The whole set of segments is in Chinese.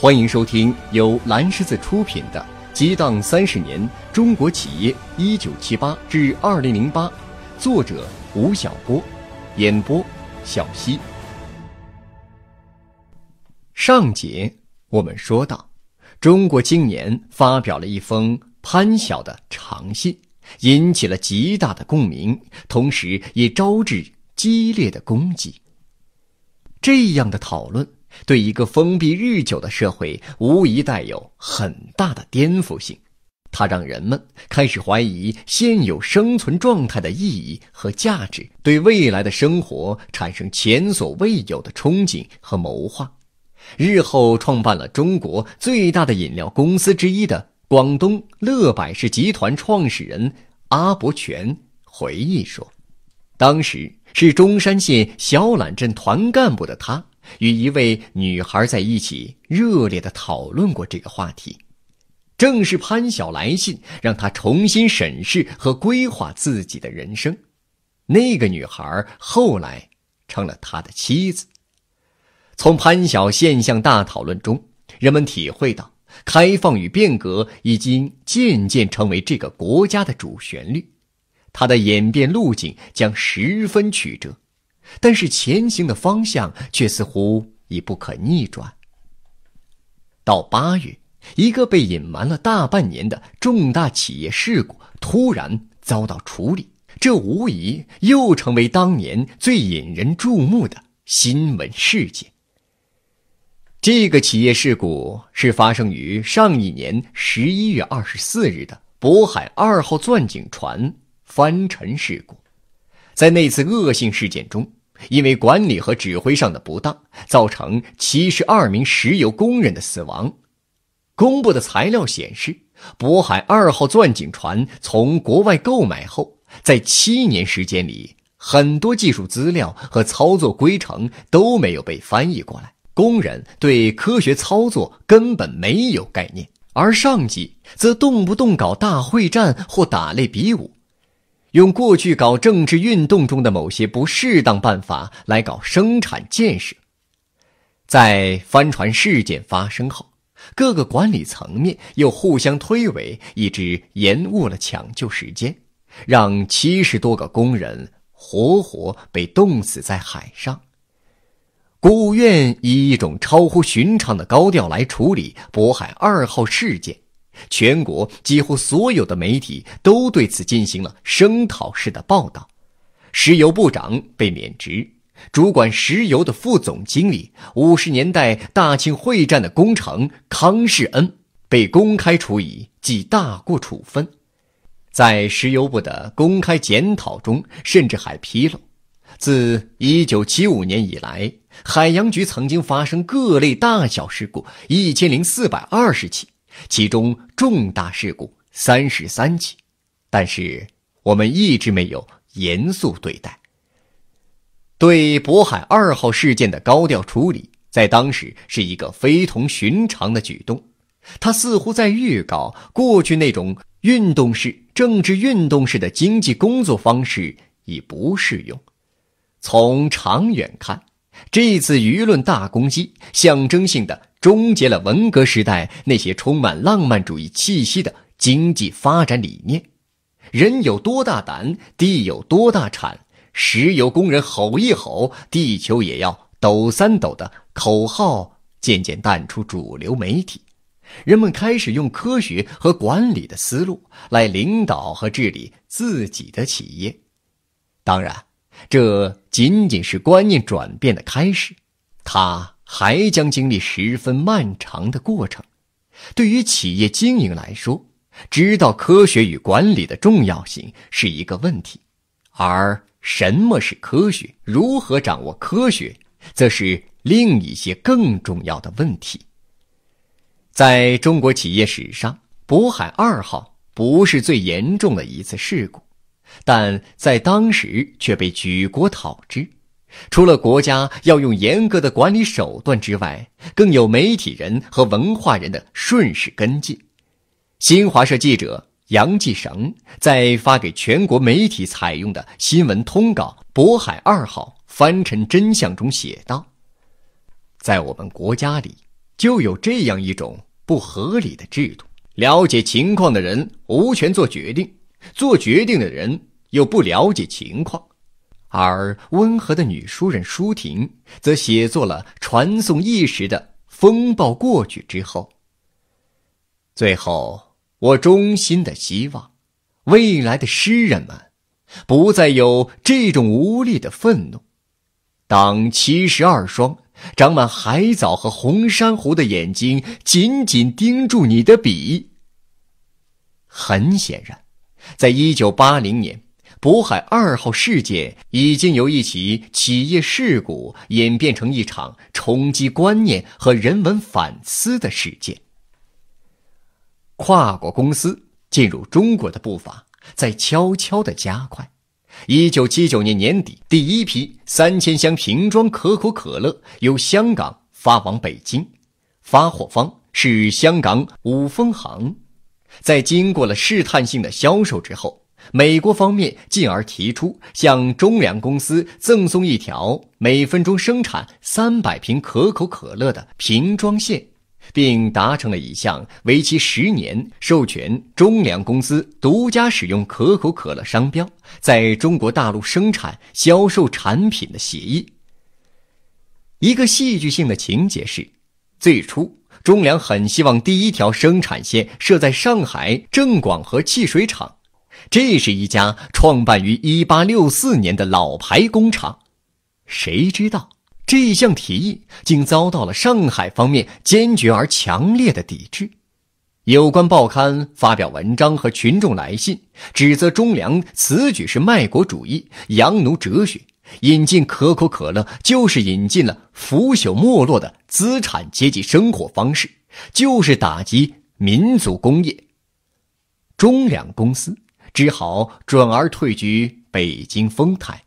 欢迎收听由蓝狮子出品的《激荡三十年：中国企业（一九七八至二零零八）》，作者吴晓波，演播小溪。上节我们说到，中国青年发表了一封潘晓的长信，引起了极大的共鸣，同时也招致激烈的攻击。这样的讨论。对一个封闭日久的社会，无疑带有很大的颠覆性。它让人们开始怀疑现有生存状态的意义和价值，对未来的生活产生前所未有的憧憬和谋划。日后创办了中国最大的饮料公司之一的广东乐百氏集团创始人阿伯全回忆说：“当时是中山县小榄镇团干部的他。”与一位女孩在一起热烈的讨论过这个话题，正是潘晓来信让他重新审视和规划自己的人生。那个女孩后来成了他的妻子。从潘晓现象大讨论中，人们体会到开放与变革已经渐渐成为这个国家的主旋律，它的演变路径将十分曲折。但是前行的方向却似乎已不可逆转。到八月，一个被隐瞒了大半年的重大企业事故突然遭到处理，这无疑又成为当年最引人注目的新闻事件。这个企业事故是发生于上一年十一月二十四日的渤海二号钻井船翻沉事故，在那次恶性事件中。因为管理和指挥上的不当，造成七十二名石油工人的死亡。公布的材料显示，渤海二号钻井船从国外购买后，在七年时间里，很多技术资料和操作规程都没有被翻译过来，工人对科学操作根本没有概念，而上级则动不动搞大会战或打擂比武。用过去搞政治运动中的某些不适当办法来搞生产建设，在帆船事件发生后，各个管理层面又互相推诿，以致延误了抢救时间，让七十多个工人活活被冻死在海上。国务院以一种超乎寻常的高调来处理渤海二号事件。全国几乎所有的媒体都对此进行了声讨式的报道，石油部长被免职，主管石油的副总经理、五十年代大庆会战的工程康世恩被公开处以记大过处分。在石油部的公开检讨中，甚至还披露，自一九七五年以来，海洋局曾经发生各类大小事故一千零四百二十起。其中重大事故三十三起，但是我们一直没有严肃对待。对渤海二号事件的高调处理，在当时是一个非同寻常的举动。他似乎在预告，过去那种运动式、政治运动式的经济工作方式已不适用。从长远看，这次舆论大攻击，象征性的。终结了文革时代那些充满浪漫主义气息的经济发展理念，“人有多大胆，地有多大产；石油工人吼一吼，地球也要抖三抖”的口号渐渐淡出主流媒体，人们开始用科学和管理的思路来领导和治理自己的企业。当然，这仅仅是观念转变的开始，它。还将经历十分漫长的过程。对于企业经营来说，知道科学与管理的重要性是一个问题，而什么是科学，如何掌握科学，则是另一些更重要的问题。在中国企业史上，渤海二号不是最严重的一次事故，但在当时却被举国讨之。除了国家要用严格的管理手段之外，更有媒体人和文化人的顺势跟进。新华社记者杨继绳在发给全国媒体采用的新闻通稿《渤海二号翻沉真相》中写道：“在我们国家里，就有这样一种不合理的制度：了解情况的人无权做决定，做决定的人又不了解情况。”而温和的女书人舒婷，则写作了传颂一时的《风暴过去之后》。最后，我衷心的希望，未来的诗人们，不再有这种无力的愤怒。当七十二双长满海藻和红珊瑚的眼睛紧紧盯住你的笔，很显然，在一九八零年。渤海二号事件已经由一起企业事故演变成一场冲击观念和人文反思的事件。跨国公司进入中国的步伐在悄悄的加快。一九七九年年底，第一批三千箱瓶装可口可乐由香港发往北京，发货方是香港五丰行。在经过了试探性的销售之后。美国方面进而提出向中粮公司赠送一条每分钟生产三百瓶可口可乐的瓶装线，并达成了一项为期十年、授权中粮公司独家使用可口可乐商标在中国大陆生产销售产品的协议。一个戏剧性的情节是，最初中粮很希望第一条生产线设在上海正广和汽水厂。这是一家创办于一八六四年的老牌工厂，谁知道这项提议竟遭到了上海方面坚决而强烈的抵制？有关报刊发表文章和群众来信，指责中粮此举是卖国主义、洋奴哲学，引进可口可乐就是引进了腐朽没落的资产阶级生活方式，就是打击民族工业。中粮公司。只好转而退居北京丰台，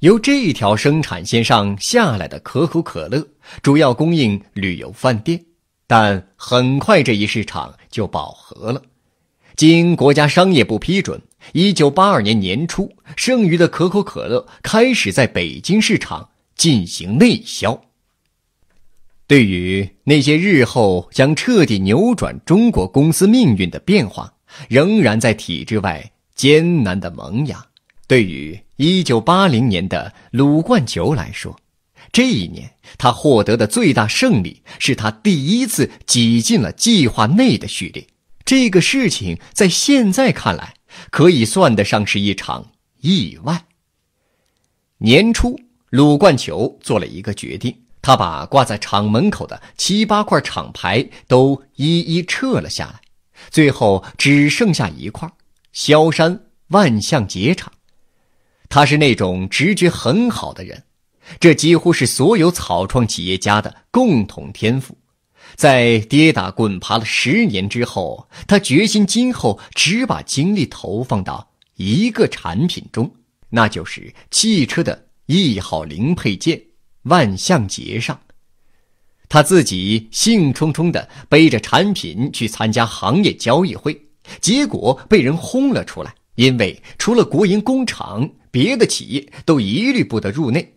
由这一条生产线上下来的可口可乐主要供应旅游饭店，但很快这一市场就饱和了。经国家商业部批准，一九八二年年初，剩余的可口可乐开始在北京市场进行内销。对于那些日后将彻底扭转中国公司命运的变化，仍然在体制外。艰难的萌芽，对于一九八零年的鲁冠球来说，这一年他获得的最大胜利是他第一次挤进了计划内的序列。这个事情在现在看来，可以算得上是一场意外。年初，鲁冠球做了一个决定，他把挂在厂门口的七八块厂牌都一一撤了下来，最后只剩下一块。萧山万象节厂，他是那种直觉很好的人，这几乎是所有草创企业家的共同天赋。在跌打滚爬了十年之后，他决心今后只把精力投放到一个产品中，那就是汽车的一号零配件——万象节上。他自己兴冲冲地背着产品去参加行业交易会。结果被人轰了出来，因为除了国营工厂，别的企业都一律不得入内。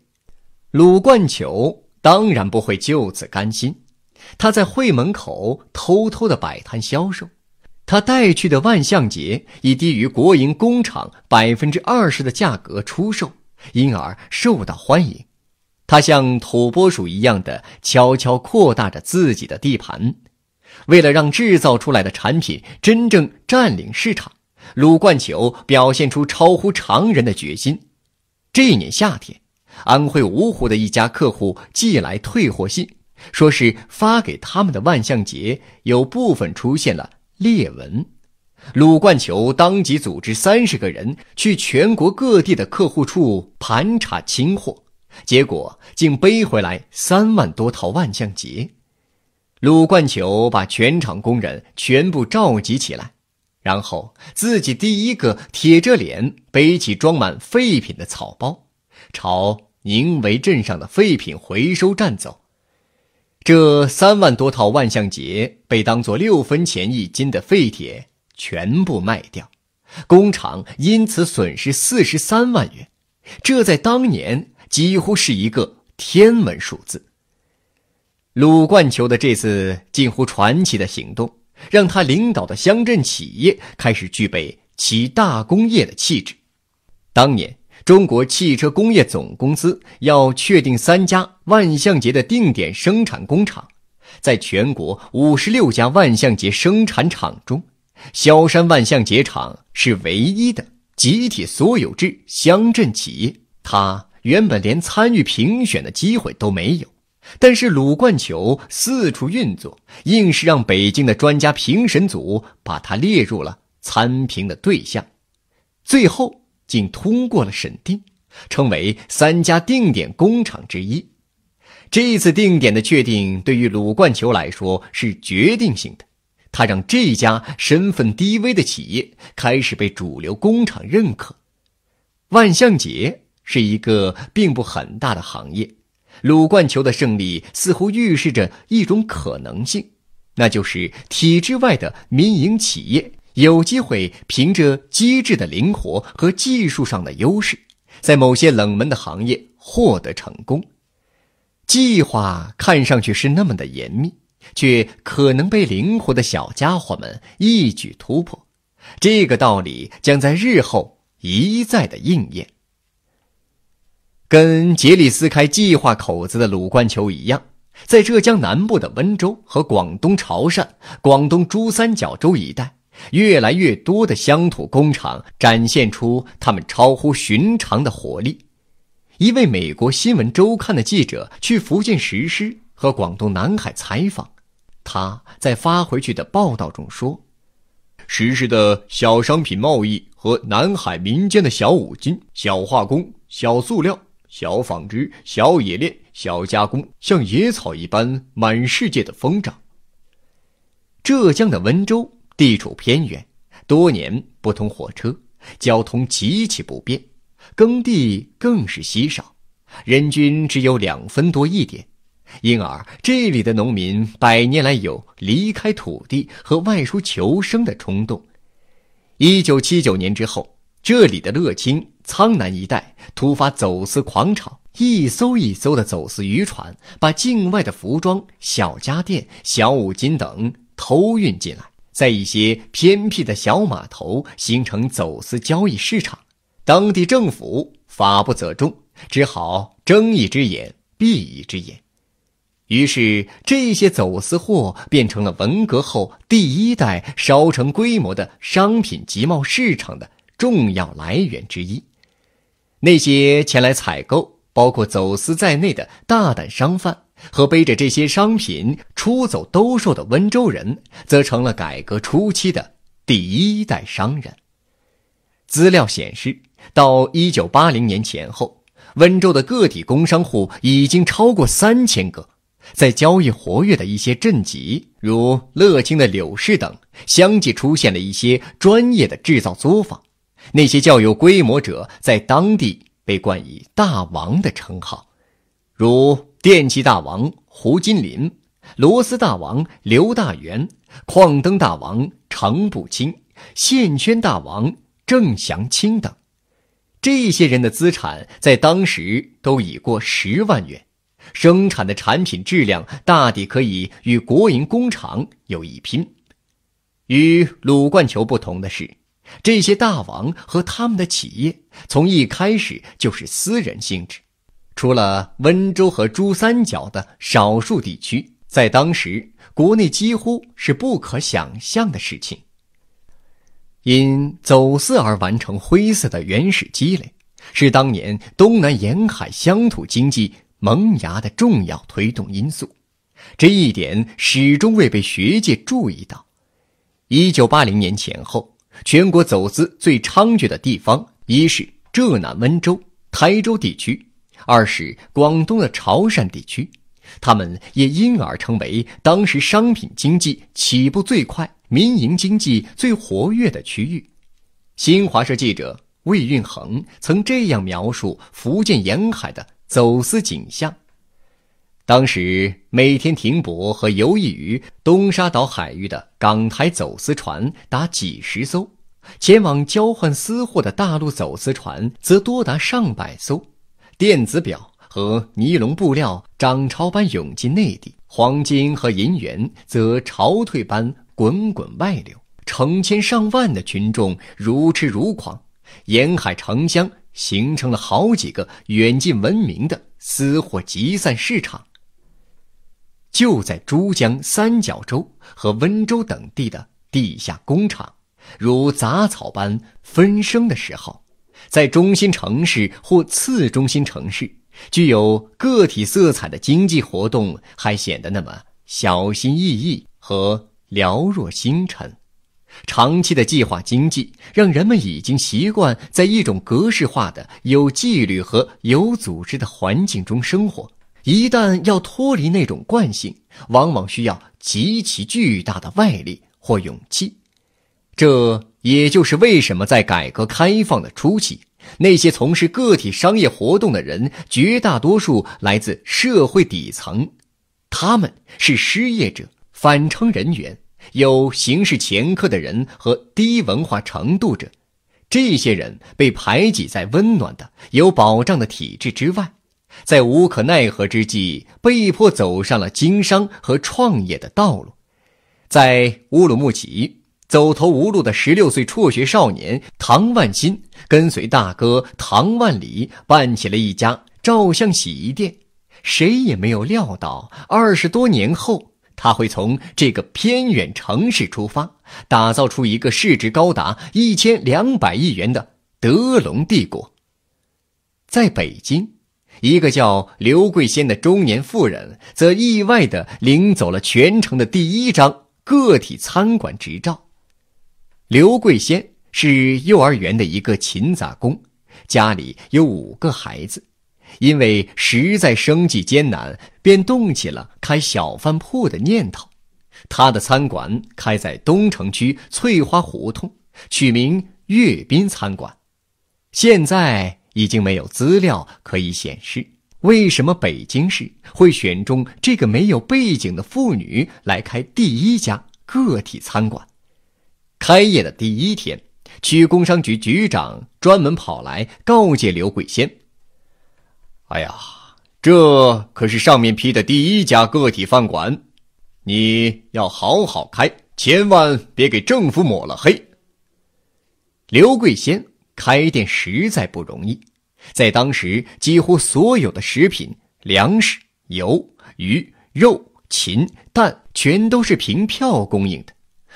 鲁冠球当然不会就此甘心，他在会门口偷偷的摆摊销售，他带去的万象节以低于国营工厂百分之二十的价格出售，因而受到欢迎。他像土拨鼠一样的悄悄扩大着自己的地盘。为了让制造出来的产品真正占领市场，鲁冠球表现出超乎常人的决心。这一年夏天，安徽芜湖的一家客户寄来退货信，说是发给他们的万向节有部分出现了裂纹。鲁冠球当即组织三十个人去全国各地的客户处盘查清货，结果竟背回来三万多套万向节。鲁冠球把全场工人全部召集起来，然后自己第一个铁着脸背起装满废品的草包，朝宁围镇上的废品回收站走。这三万多套万向节被当作六分钱一斤的废铁全部卖掉，工厂因此损失四十三万元，这在当年几乎是一个天文数字。鲁冠球的这次近乎传奇的行动，让他领导的乡镇企业开始具备其大工业的气质。当年，中国汽车工业总公司要确定三家万向节的定点生产工厂，在全国五十六家万向节生产厂中，萧山万向节厂是唯一的集体所有制乡镇企业。他原本连参与评选的机会都没有。但是鲁冠球四处运作，硬是让北京的专家评审组把他列入了参评的对象，最后竟通过了审定，成为三家定点工厂之一。这次定点的确定对于鲁冠球来说是决定性的，他让这家身份低微的企业开始被主流工厂认可。万向节是一个并不很大的行业。鲁冠球的胜利似乎预示着一种可能性，那就是体制外的民营企业有机会凭着机智的灵活和技术上的优势，在某些冷门的行业获得成功。计划看上去是那么的严密，却可能被灵活的小家伙们一举突破。这个道理将在日后一再的应验。跟杰里斯开计划口子的鲁冠球一样，在浙江南部的温州和广东潮汕、广东珠三角州一带，越来越多的乡土工厂展现出他们超乎寻常的活力。一位美国新闻周刊的记者去福建石狮和广东南海采访，他在发回去的报道中说：“石狮的小商品贸易和南海民间的小五金、小化工、小塑料。”小纺织、小冶炼、小加工，像野草一般满世界的疯长。浙江的温州地处偏远，多年不通火车，交通极其不便，耕地更是稀少，人均只有两分多一点，因而这里的农民百年来有离开土地和外出求生的冲动。一九七九年之后，这里的乐清。苍南一带突发走私狂潮，一艘一艘的走私渔船把境外的服装、小家电、小五金等偷运进来，在一些偏僻的小码头形成走私交易市场。当地政府法不责众，只好睁一只眼闭一只眼，于是这些走私货变成了文革后第一代烧成规模的商品集贸市场的重要来源之一。那些前来采购，包括走私在内的大胆商贩，和背着这些商品出走兜售的温州人，则成了改革初期的第一代商人。资料显示，到一九八零年前后，温州的个体工商户已经超过三千个，在交易活跃的一些镇集，如乐清的柳市等，相继出现了一些专业的制造作坊。那些较有规模者，在当地被冠以“大王”的称号，如电器大王胡金林、螺丝大王刘大元、矿灯大王程步清、线圈大王郑祥清等。这些人的资产在当时都已过十万元，生产的产品质量大抵可以与国营工厂有一拼。与鲁冠球不同的是。这些大王和他们的企业从一开始就是私人性质，除了温州和珠三角的少数地区，在当时国内几乎是不可想象的事情。因走私而完成灰色的原始积累，是当年东南沿海乡土经济萌芽的重要推动因素，这一点始终未被学界注意到。一九八零年前后。全国走私最猖獗的地方，一是浙南温州、台州地区，二是广东的潮汕地区。他们也因而成为当时商品经济起步最快、民营经济最活跃的区域。新华社记者魏运恒曾这样描述福建沿海的走私景象。当时每天停泊和游弋于东沙岛海域的港台走私船达几十艘，前往交换私货的大陆走私船则多达上百艘。电子表和尼龙布料涨潮般涌进内地，黄金和银元则潮退般滚滚外流。成千上万的群众如痴如狂，沿海城乡形成了好几个远近闻名的私货集散市场。就在珠江三角洲和温州等地的地下工厂如杂草般分生的时候，在中心城市或次中心城市，具有个体色彩的经济活动还显得那么小心翼翼和寥若星辰。长期的计划经济让人们已经习惯在一种格式化的、有纪律和有组织的环境中生活。一旦要脱离那种惯性，往往需要极其巨大的外力或勇气。这也就是为什么在改革开放的初期，那些从事个体商业活动的人，绝大多数来自社会底层，他们是失业者、返程人员、有刑事前科的人和低文化程度者。这些人被排挤在温暖的、有保障的体制之外。在无可奈何之际，被迫走上了经商和创业的道路。在乌鲁木齐，走投无路的十六岁辍学少年唐万新，跟随大哥唐万里办起了一家照相洗衣店。谁也没有料到，二十多年后，他会从这个偏远城市出发，打造出一个市值高达一千两百亿元的德隆帝国。在北京。一个叫刘桂仙的中年妇人，则意外地领走了全城的第一张个体餐馆执照。刘桂仙是幼儿园的一个勤杂工，家里有五个孩子，因为实在生计艰难，便动起了开小饭铺的念头。他的餐馆开在东城区翠花胡同，取名“阅兵餐馆”。现在。已经没有资料可以显示为什么北京市会选中这个没有背景的妇女来开第一家个体餐馆。开业的第一天，区工商局局长专门跑来告诫刘桂仙：“哎呀，这可是上面批的第一家个体饭馆，你要好好开，千万别给政府抹了黑。”刘桂仙。开店实在不容易，在当时，几乎所有的食品、粮食、油、鱼、肉、禽、蛋全都是凭票供应的。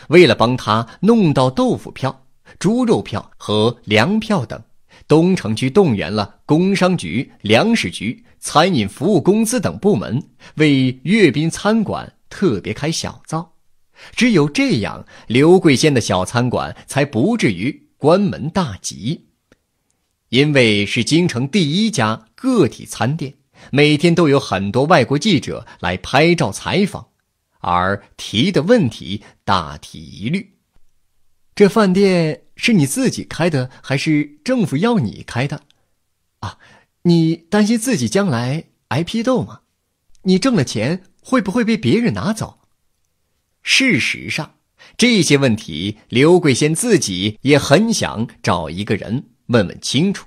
为了帮他弄到豆腐票、猪肉票和粮票等，东城区动员了工商局、粮食局、餐饮服务公司等部门为阅兵餐馆特别开小灶。只有这样，刘桂仙的小餐馆才不至于。关门大吉，因为是京城第一家个体餐店，每天都有很多外国记者来拍照采访，而提的问题大体一律：这饭店是你自己开的，还是政府要你开的？啊，你担心自己将来挨批斗吗？你挣了钱会不会被别人拿走？事实上。这些问题，刘桂仙自己也很想找一个人问问清楚。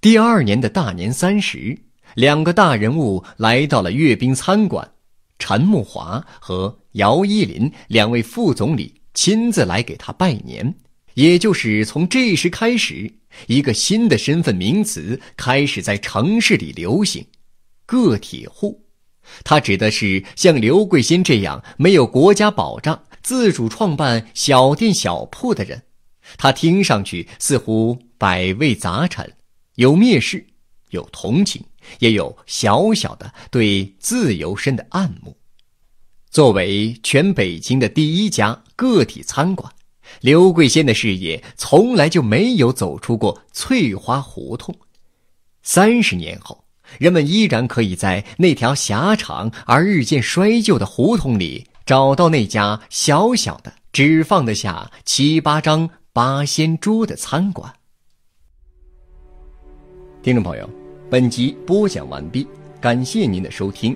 第二年的大年三十，两个大人物来到了阅兵餐馆，陈慕华和姚依林两位副总理亲自来给他拜年。也就是从这时开始，一个新的身份名词开始在城市里流行：个体户。他指的是像刘桂仙这样没有国家保障。自主创办小店小铺的人，他听上去似乎百味杂陈，有蔑视，有同情，也有小小的对自由身的暗慕。作为全北京的第一家个体餐馆，刘桂仙的事业从来就没有走出过翠花胡同。三十年后，人们依然可以在那条狭长而日渐衰旧的胡同里。找到那家小小的、只放得下七八张八仙桌的餐馆。听众朋友，本集播讲完毕，感谢您的收听。